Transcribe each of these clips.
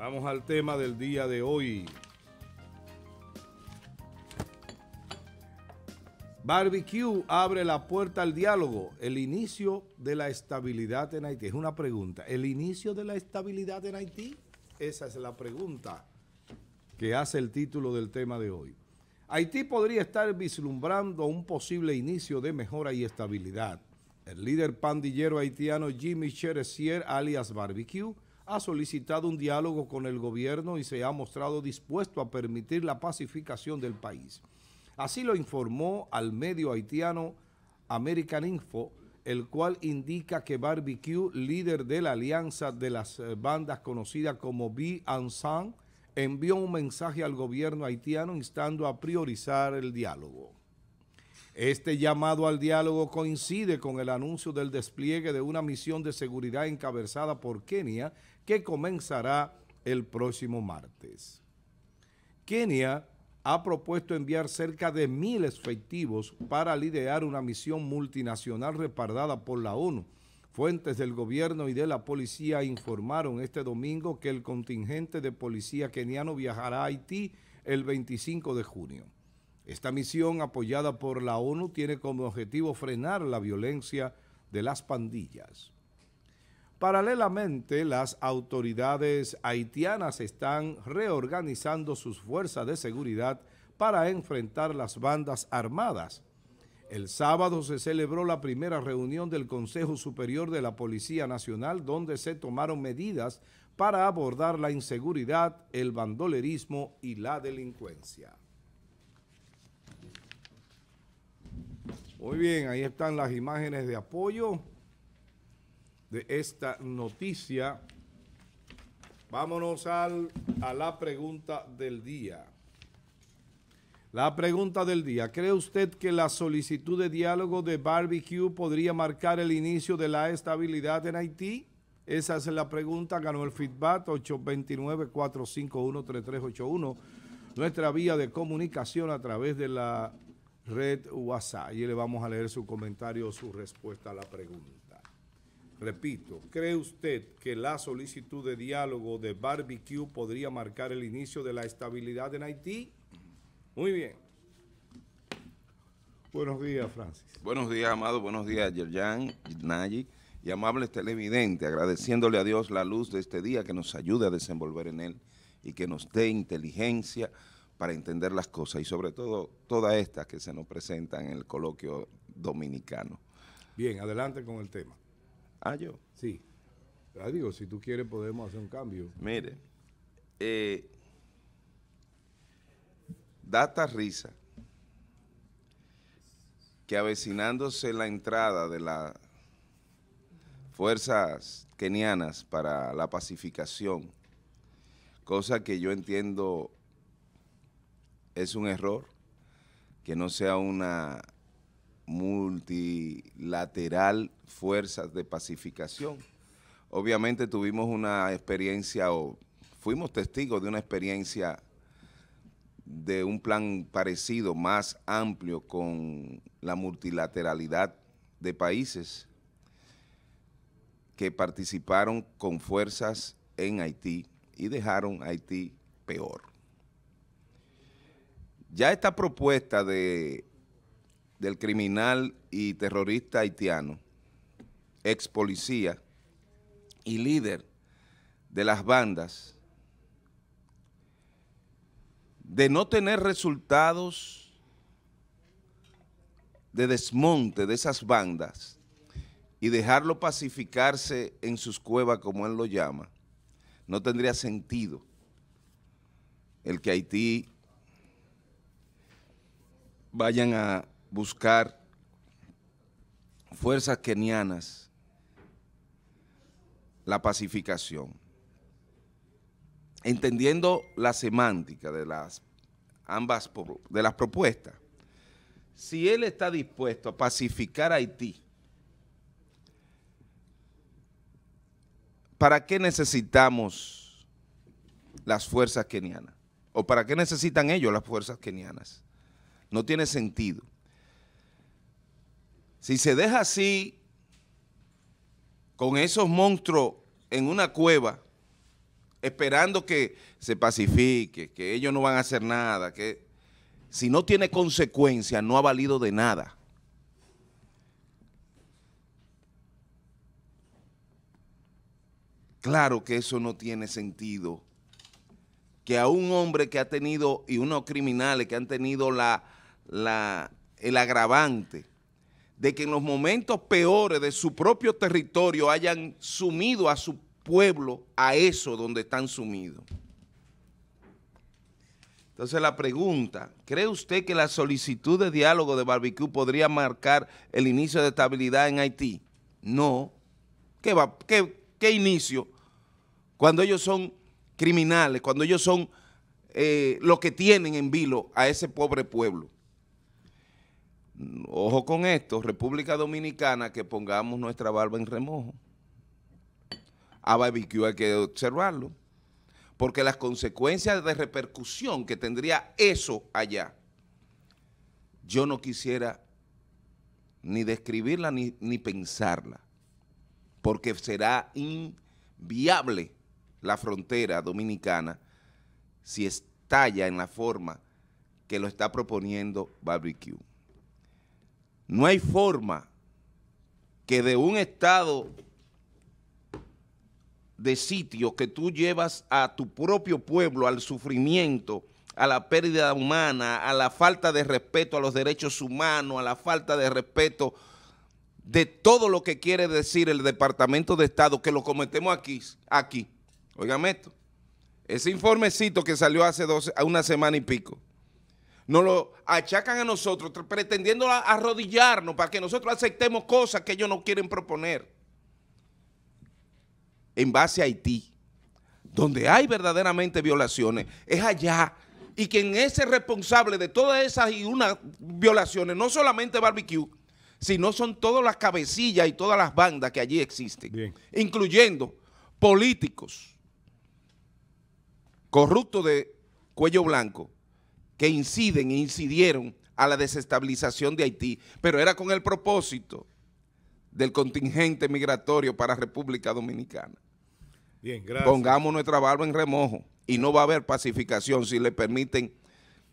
Vamos al tema del día de hoy. Barbecue abre la puerta al diálogo. El inicio de la estabilidad en Haití. Es una pregunta. ¿El inicio de la estabilidad en Haití? Esa es la pregunta que hace el título del tema de hoy. Haití podría estar vislumbrando un posible inicio de mejora y estabilidad. El líder pandillero haitiano Jimmy Cheresier, alias Barbecue, ha solicitado un diálogo con el gobierno y se ha mostrado dispuesto a permitir la pacificación del país. Así lo informó al medio haitiano American Info, el cual indica que Barbecue, líder de la alianza de las eh, bandas conocida como B Ansan, envió un mensaje al gobierno haitiano instando a priorizar el diálogo. Este llamado al diálogo coincide con el anuncio del despliegue de una misión de seguridad encabezada por Kenia que comenzará el próximo martes. Kenia ha propuesto enviar cerca de mil efectivos para liderar una misión multinacional respaldada por la ONU. Fuentes del gobierno y de la policía informaron este domingo que el contingente de policía keniano viajará a Haití el 25 de junio. Esta misión, apoyada por la ONU, tiene como objetivo frenar la violencia de las pandillas. Paralelamente, las autoridades haitianas están reorganizando sus fuerzas de seguridad para enfrentar las bandas armadas. El sábado se celebró la primera reunión del Consejo Superior de la Policía Nacional donde se tomaron medidas para abordar la inseguridad, el bandolerismo y la delincuencia. Muy bien, ahí están las imágenes de apoyo de esta noticia. Vámonos al, a la pregunta del día. La pregunta del día. ¿Cree usted que la solicitud de diálogo de Barbecue podría marcar el inicio de la estabilidad en Haití? Esa es la pregunta. Ganó el feedback 829-451-3381. Nuestra vía de comunicación a través de la red WhatsApp. Y le vamos a leer su comentario, su respuesta a la pregunta. Repito, ¿cree usted que la solicitud de diálogo de barbecue podría marcar el inicio de la estabilidad en Haití? Muy bien. Buenos días, Francis. Buenos días, Amado. Buenos días, Yerjan, Nayi y amables televidentes, agradeciéndole a Dios la luz de este día que nos ayude a desenvolver en él y que nos dé inteligencia para entender las cosas y sobre todo todas estas que se nos presentan en el coloquio dominicano. Bien, adelante con el tema. Ah, yo. Sí. Ah, digo, si tú quieres podemos hacer un cambio. Mire, eh, data risa que avecinándose la entrada de las fuerzas kenianas para la pacificación, cosa que yo entiendo es un error, que no sea una multilateral fuerzas de pacificación. Obviamente tuvimos una experiencia o fuimos testigos de una experiencia de un plan parecido, más amplio, con la multilateralidad de países que participaron con fuerzas en Haití y dejaron Haití peor. Ya esta propuesta de del criminal y terrorista haitiano, ex policía y líder de las bandas, de no tener resultados de desmonte de esas bandas y dejarlo pacificarse en sus cuevas, como él lo llama, no tendría sentido el que Haití vayan a buscar fuerzas kenianas la pacificación. Entendiendo la semántica de las ambas de las propuestas, si él está dispuesto a pacificar Haití, ¿para qué necesitamos las fuerzas kenianas? ¿O para qué necesitan ellos las fuerzas kenianas? No tiene sentido. Si se deja así, con esos monstruos en una cueva, esperando que se pacifique, que ellos no van a hacer nada, que si no tiene consecuencia, no ha valido de nada. Claro que eso no tiene sentido. Que a un hombre que ha tenido, y unos criminales que han tenido la, el agravante de que en los momentos peores de su propio territorio hayan sumido a su pueblo a eso donde están sumidos. Entonces la pregunta, ¿cree usted que la solicitud de diálogo de Barbecue podría marcar el inicio de estabilidad en Haití? No. ¿Qué, va, inicio? Cuando ellos son criminales, cuando ellos son eh, los que tienen en vilo a ese pobre pueblo ojo con esto, República Dominicana, que pongamos nuestra barba en remojo. A barbecue hay que observarlo, porque las consecuencias de repercusión que tendría eso allá, yo no quisiera ni describirla ni, pensarla, porque será inviable la frontera dominicana si estalla en la forma que lo está proponiendo Barbecue. No hay forma que de un estado de sitio que tú llevas a tu propio pueblo al sufrimiento, a la pérdida humana, a la falta de respeto a los derechos humanos, a la falta de respeto de todo lo que quiere decir el Departamento de Estado, que lo cometemos aquí, aquí. esto. Ese informecito que salió hace dos, una semana y pico, nos lo achacan a nosotros pretendiendo arrodillarnos para que nosotros aceptemos cosas que ellos no quieren proponer en base a Haití, donde hay verdaderamente violaciones, es allá. Y quien es el responsable de todas esas y unas violaciones, no solamente barbecue, sino son todas las cabecillas y todas las bandas que allí existen, incluyendo políticos corruptos de cuello blanco, que inciden e incidieron a la desestabilización de Haití, pero era con el propósito del contingente migratorio para República Dominicana. Bien, gracias. Pongamos nuestra barba en remojo y no va a haber pacificación si le permiten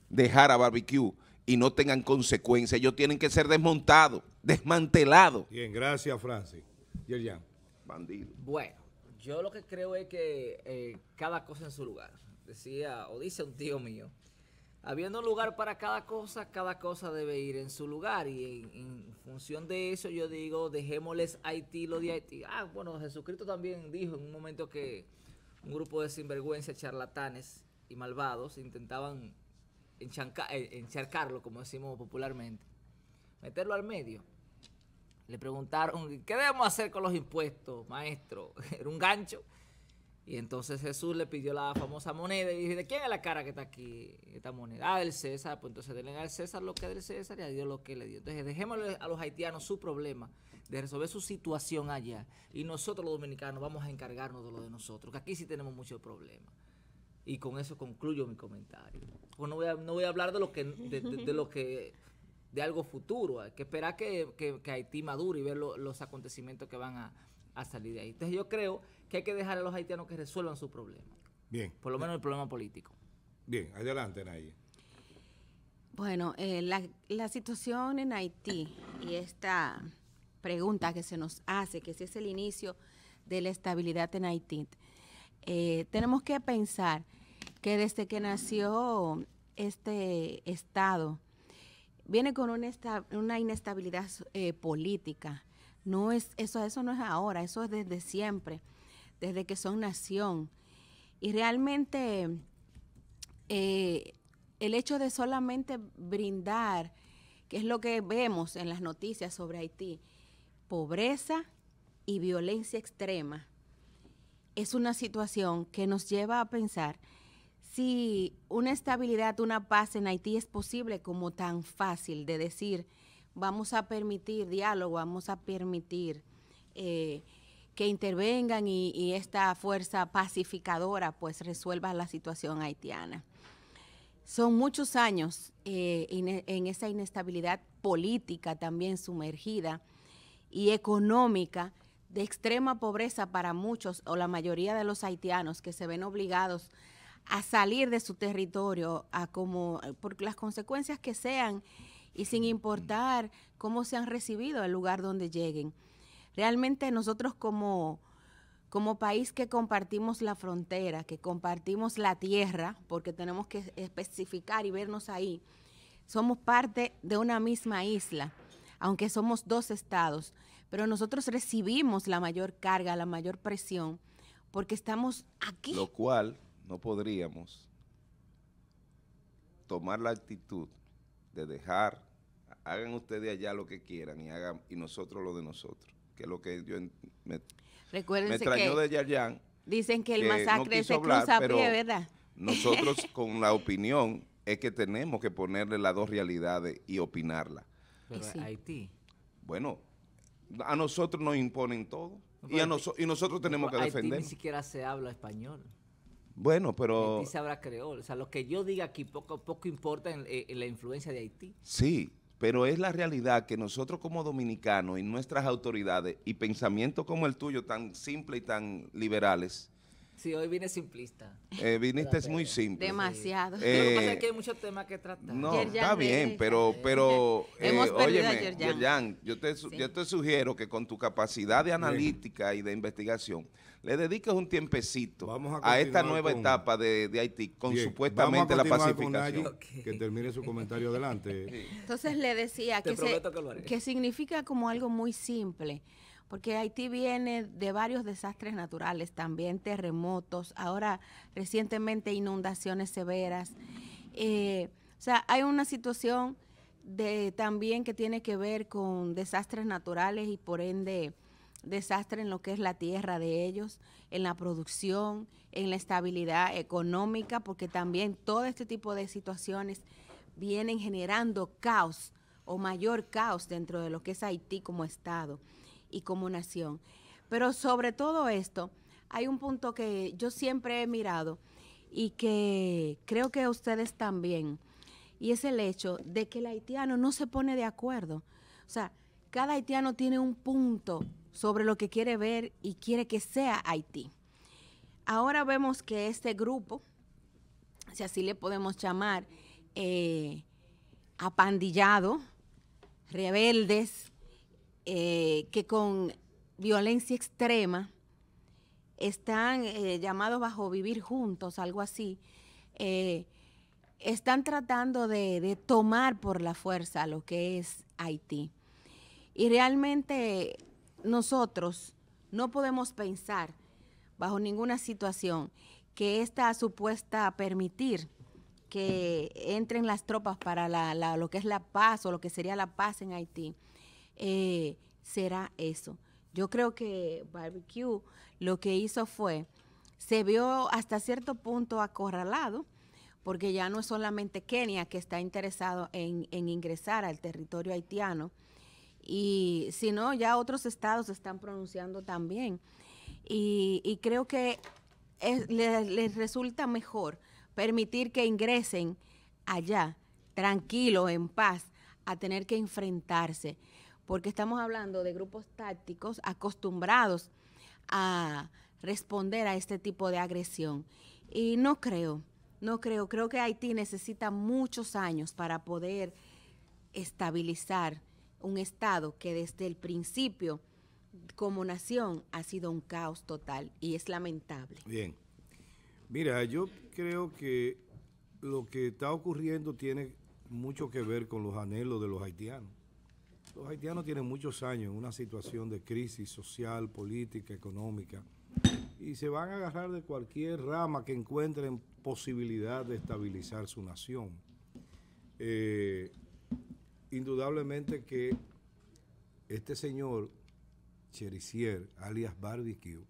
dejar a barbecue y no tengan consecuencias. Ellos tienen que ser desmontados, desmantelados. Bien, gracias, Francis. Yerian. Bandido. Bueno, yo lo que creo es que eh, cada cosa en su lugar. Decía, o dice un tío mío, habiendo lugar para cada cosa, cada cosa debe ir en su lugar. Y en, función de eso yo digo, dejémosles Haití lo de Haití. Ah, bueno, Jesucristo también dijo en un momento que un grupo de sinvergüenza, charlatanes y malvados intentaban eh, encharcarlo, como decimos popularmente, meterlo al medio. Le preguntaron, ¿qué debemos hacer con los impuestos, maestro? Era un gancho. Y entonces Jesús le pidió la famosa moneda y dice, ¿de quién es la cara que está aquí esta moneda? Ah, del César. Pues entonces denle al César lo que es del César y a Dios lo que le dio. Entonces dejémosle a los haitianos su problema de resolver su situación allá. Y nosotros los dominicanos vamos a encargarnos de lo de nosotros, que aquí sí tenemos muchos problemas. Y con eso concluyo mi comentario. Pues no voy a, hablar de lo que... de, lo que de algo futuro, hay que esperar que, Haití madure y ver los acontecimientos que van a, a salir de ahí. Entonces yo creo que hay que dejar a los haitianos que resuelvan su problema. Bien. Por lo menos el problema político. Bien, adelante, Nayi. Bueno, eh, la, situación en Haití y esta pregunta que se nos hace, que si es el inicio de la estabilidad en Haití, eh, tenemos que pensar que desde que nació este Estado, viene con una, inestabilidad eh, política no es, eso, eso no es ahora, eso es desde siempre, desde que son nación. Y realmente eh, el hecho de solamente brindar, que es lo que vemos en las noticias sobre Haití, pobreza y violencia extrema, es una situación que nos lleva a pensar si una estabilidad, una paz en Haití es posible como tan fácil de decir vamos a permitir diálogo, vamos a permitir eh, que intervengan y, esta fuerza pacificadora pues resuelva la situación haitiana. Son muchos años eh, en esa inestabilidad política también sumergida y económica de extrema pobreza para muchos o la mayoría de los haitianos que se ven obligados a salir de su territorio a como por las consecuencias que sean y sin importar cómo se han recibido el lugar donde lleguen. Realmente nosotros como, como país que compartimos la frontera, que compartimos la tierra, porque tenemos que especificar y vernos ahí, somos parte de una misma isla, aunque somos dos estados, pero nosotros recibimos la mayor carga, la mayor presión, porque estamos aquí. Lo cual no podríamos tomar la actitud de dejar, hagan ustedes allá lo que quieran y hagan y nosotros lo de nosotros, que es lo que yo me, me extrañó de Yaryán. Dicen que el masacre se cruza pero ¿verdad? Nosotros con la opinión es que tenemos que ponerle las dos realidades y opinarla. Pero Haití. Bueno, a nosotros nos imponen todo. y, a y nosotros tenemos que defender. Ni siquiera se habla español. Bueno, pero... Haití sabrá creol. O sea, lo que yo diga aquí poco, poco importa eh, en, la influencia de Haití. Sí, pero es la realidad que nosotros como dominicanos y nuestras autoridades y pensamientos como el tuyo, tan simple y tan liberales, Sí, hoy vine simplista. Eh, viniste es muy simple. Demasiado. Eh, lo que pasa es que hay muchos temas que tratar. No, está bien, pero, pero eh, Hemos a yo te, yo te sugiero que con tu capacidad de analítica y de investigación, le dedicas un tiempecito a, esta nueva etapa de, Haití, con supuestamente la pacificación. Que termine su comentario adelante. Entonces le decía que, significa como algo muy simple, porque Haití viene de varios desastres naturales, también terremotos, ahora recientemente inundaciones severas. Eh, o sea, hay una situación de también que tiene que ver con desastres naturales y por ende desastre en lo que es la tierra de ellos, en la producción, en la estabilidad económica, porque también todo este tipo de situaciones vienen generando caos o mayor caos dentro de lo que es Haití como Estado y como nación. Pero sobre todo esto, hay un punto que yo siempre he mirado y que creo que ustedes también, y es el hecho de que el haitiano no se pone de acuerdo. O sea, cada haitiano tiene un punto sobre lo que quiere ver y quiere que sea Haití. Ahora vemos que este grupo, si así le podemos llamar, eh, apandillado, rebeldes, eh, que con violencia extrema están eh, llamados bajo vivir juntos, algo así, están tratando de, de tomar por la fuerza lo que es Haití. Y realmente nosotros no podemos pensar bajo ninguna situación que esta supuesta permitir que entren las tropas para lo que es la paz o lo que sería la paz en Haití, eh, será eso. Yo creo que Barbecue lo que hizo fue, se vio hasta cierto punto acorralado, porque ya no es solamente Kenia que está interesado en ingresar al territorio haitiano, y si no, ya otros estados están pronunciando también. Y, creo que les, les resulta mejor permitir que ingresen allá, tranquilos, en paz, a tener que enfrentarse, porque estamos hablando de grupos tácticos acostumbrados a responder a este tipo de agresión. Y no creo, no creo, creo que Haití necesita muchos años para poder estabilizar un Estado que desde el principio, como nación, ha sido un caos total y es lamentable. Bien. Mira, yo creo que lo que está ocurriendo tiene mucho que ver con los anhelos de los haitianos. Los haitianos tienen muchos años en una situación de crisis social, política, económica, y se van a agarrar de cualquier rama que encuentren posibilidad de estabilizar su nación. Eh, indudablemente que este señor Cherisier, alias Barbecue,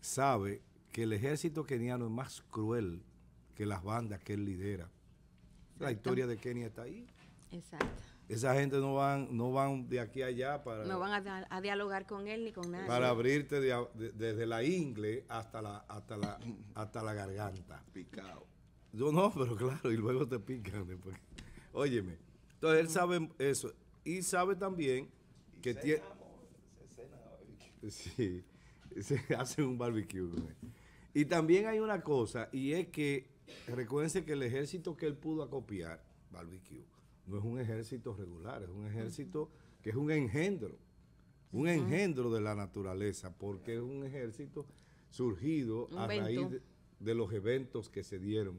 sabe que el ejército keniano es más cruel que las bandas que él lidera. La historia de Kenia está ahí. Exacto. Esa gente no van, no van de aquí a allá para... No van a, dialogar con él ni con nadie. Para abrirte desde la ingle hasta la, la, hasta la garganta. Picado. Yo no, pero claro, y luego te pican. Después. Óyeme. Entonces él sabe eso. Y sabe también que tiene. Sí, se hace un barbecue. Y también hay una cosa, y es que recuérdense que el ejército que él pudo acopiar, barbecue, no es un ejército regular, es un ejército que es un engendro, un engendro de la naturaleza, porque es un ejército surgido a raíz de los eventos que se dieron.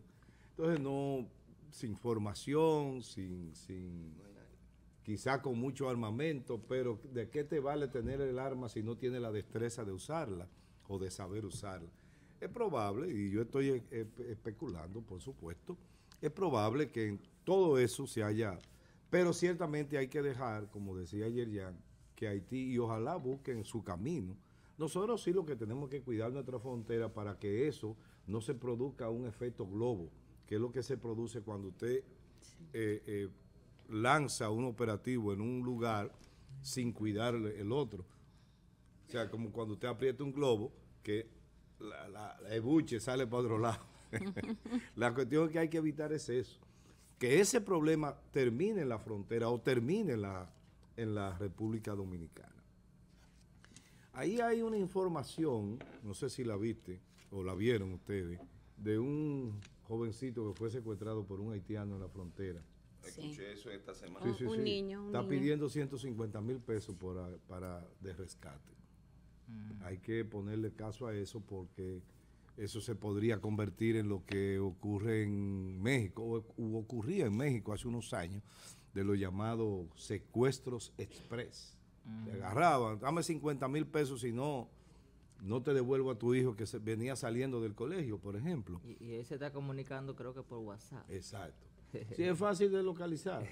Entonces no sin formación, sin, sin quizá con mucho armamento, pero ¿de qué te vale tener el arma si no tienes la destreza de usarla o de saber usarla? Es probable, y yo estoy e-, e-, especulando, por supuesto, es probable que en todo eso se haya... Pero ciertamente hay que dejar, como decía ayer Jan, que Haití y ojalá busquen su camino. Nosotros sí lo que tenemos que cuidar nuestra frontera para que eso no se produzca un efecto globo que es lo que se produce cuando usted eh, eh, lanza un operativo en un lugar sin cuidar el otro. O sea, como cuando usted aprieta un globo, que la, buche sale para otro lado. la cuestión que hay que evitar es eso. Que ese problema termine en la frontera o termine la, en la República Dominicana. Ahí hay una información, no sé si la viste o la vieron ustedes, de un jovencito que fue secuestrado por un haitiano en la frontera. Escuché eso esta semana. un niño. Está pidiendo 150 mil pesos para de rescate. Mm. Hay que ponerle caso a eso porque eso se podría convertir en lo que ocurre en México, o, ocurría en México hace unos años, de los llamados secuestros express. Mm. agarraban, dame 50 mil pesos si no no te devuelvo a tu hijo que se venía saliendo del colegio, por ejemplo. Y, él se está comunicando creo que por WhatsApp. Exacto. Sí, es fácil de localizar.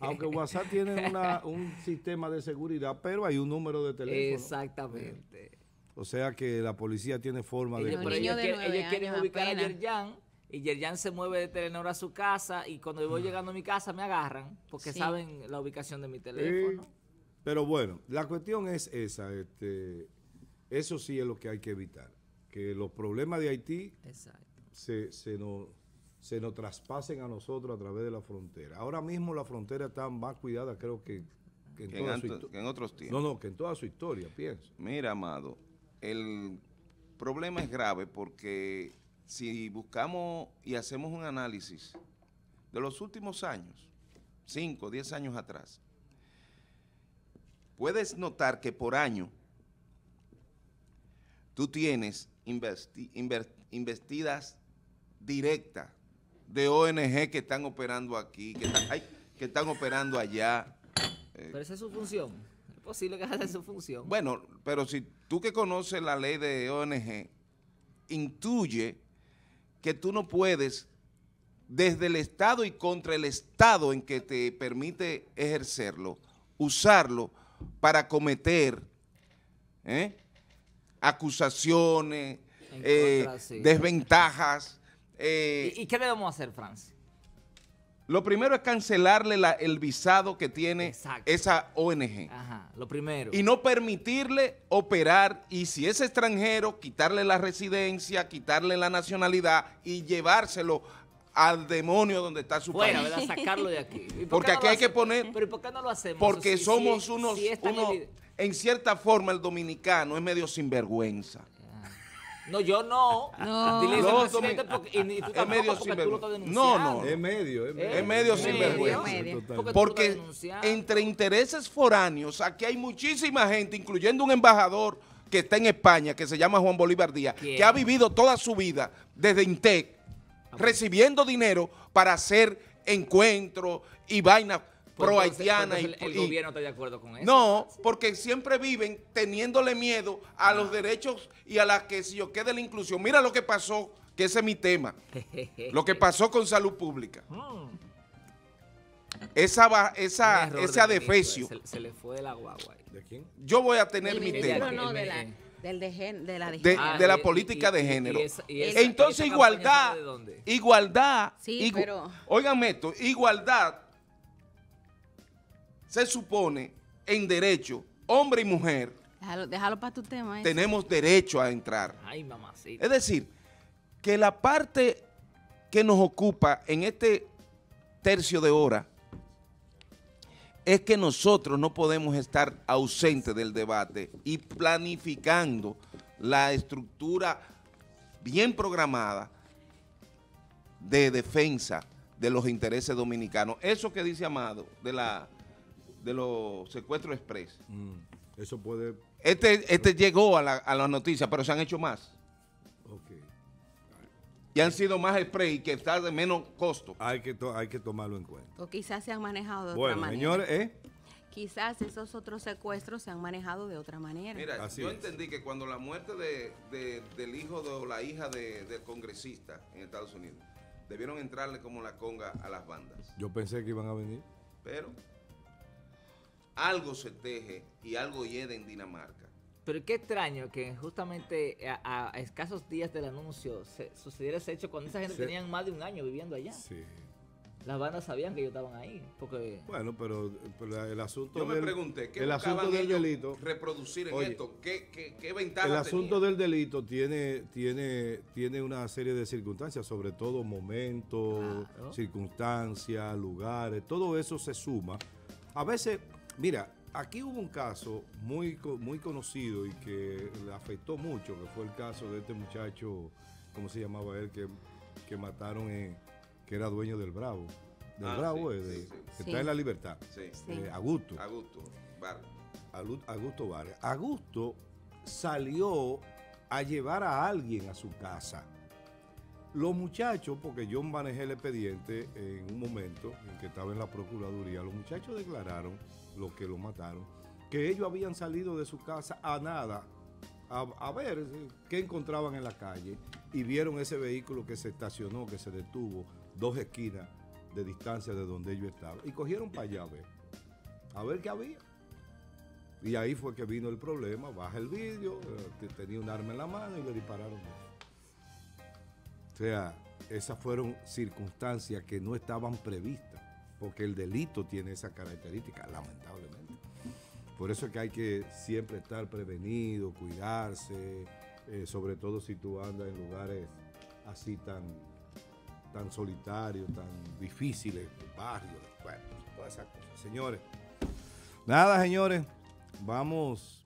Aunque WhatsApp tiene un sistema de seguridad, pero hay un número de teléfono. Exactamente. o sea que la policía tiene forma de... Pero ellos, quieren, ubicar a Yerjan y Yerjan se mueve de Telenor a su casa y cuando voy ah. llegando a mi casa me agarran porque saben la ubicación de mi teléfono. pero bueno, la cuestión es esa. este eso sí es lo que hay que evitar, que los problemas de Haití se, nos se traspasen a nosotros a través de la frontera. Ahora mismo la frontera está más cuidada, creo que, en, toda su otros tiempos. No, no, que en toda su historia, pienso. Mira, Amado, el problema es grave porque si buscamos y hacemos un análisis de los últimos años, 5, diez años atrás, puedes notar que por año tú tienes investidas directas de ONG que están operando aquí, que, están, operando allá. Eh. Pero esa es su función. Es posible que esa sea su función. Bueno, pero si tú que conoces la ley de ONG, intuye que tú no puedes, desde el Estado y contra el Estado en que te permite ejercerlo, usarlo para cometer ¿eh? acusaciones, eh, desventajas. Eh, ¿Y, qué debemos hacer, Francis? Lo primero es cancelarle el visado que tiene esa ONG. Ajá, lo primero. Y no permitirle operar, y si es extranjero, quitarle la residencia, quitarle la nacionalidad y llevárselo al demonio donde está su Fuera, ¿verdad? Sacarlo de aquí. Porque aquí hay que poner... Pero ¿y por qué no lo hacemos? Porque somos unos... unos en cierta forma el dominicano es medio sinvergüenza. No, yo no. No. es medio sinvergüenza. No, no. Es medio. Es eh, medio, es sinvergüenza. Porque, entre intereses foráneos, aquí hay muchísima gente, incluyendo un embajador que está en España, que se llama Juan Bolívar Díaz, que ha vivido toda su vida desde INTEC, recibiendo dinero para hacer encuentros y vainas pues pro pues haitiana. el, gobierno está de acuerdo con eso. No, porque siempre viven teniéndole miedo a los derechos y a la que si yo quede la inclusión. Mira lo que pasó, que ese es mi tema. lo que pasó con salud pública. Mm. esa, esa, ese adefesio. Eh, se, le fue de la guagua. ¿De quién? Yo voy a tener mi tema. de la... Del de, la, de, la ah, política de género. Entonces, igualdad, igualdad, sí, pero... óiganme esto, igualdad se supone en derecho, hombre y mujer, déjalo, para tu tema. Tenemos derecho a entrar. Es decir, que la parte que nos ocupa en este tercio de hora es que nosotros no podemos estar ausentes del debate y planificando la estructura bien programada de defensa de los intereses dominicanos. Eso que dice Amado de la de los secuestros express. Mm, eso puede... Este, este llegó a la, a noticia, pero se han hecho más. Ok. Y han sido más y que está de menos costo. Hay que, hay que tomarlo en cuenta. O quizás se han manejado de otra manera. Bueno, señores, ¿eh? Quizás esos otros secuestros se han manejado de otra manera. Mira, yo entendí que cuando la muerte de, del hijo de, o la hija del congresista en Estados Unidos, debieron entrarle como la conga a las bandas. Yo pensé que iban a venir. Pero algo se teje y algo hiede en Dinamarca. Pero qué extraño que justamente a, escasos días del anuncio sucediera ese hecho cuando esa gente tenían más de un año viviendo allá. Sí. Las bandas sabían que ellos estaban ahí. Porque... Bueno, pero, el asunto. Yo me pregunté, ¿qué el asunto del delito? Reproducir esto. ¿Qué, qué, qué ventaja El asunto del delito tiene, tiene, tiene una serie de circunstancias, sobre todo momentos, circunstancias, lugares. Todo eso se suma. A veces Mira, aquí hubo un caso muy, muy conocido y que le afectó mucho, que fue el caso de este muchacho, ¿cómo se llamaba él? Que, mataron, que era dueño del Bravo. Del ah, Bravo, es eh, de, está en la libertad. sí. Eh, Augusto. Augusto Vargas. Augusto Vargas. Augusto salió a llevar a alguien a su casa. Los muchachos, porque yo manejé el expediente en un momento en que estaba en la Procuraduría, los muchachos declararon los que lo mataron, que ellos habían salido de su casa a nada, a, ver eh, qué encontraban en la calle, y vieron ese vehículo que se estacionó, que se detuvo dos esquinas de distancia de donde ellos estaban, y cogieron para allá a ver, a ver qué había. Y ahí fue que vino el problema, baja el vídeo, eh, tenía un arma en la mano y le dispararon. O sea, esas fueron circunstancias que no estaban previstas porque el delito tiene esa característica, lamentablemente. Por eso es que hay que siempre estar prevenido, cuidarse, eh, sobre todo si tú andas en lugares así tan, tan solitarios, tan difíciles, barrios, todas esas cosas. Señores, nada, señores, vamos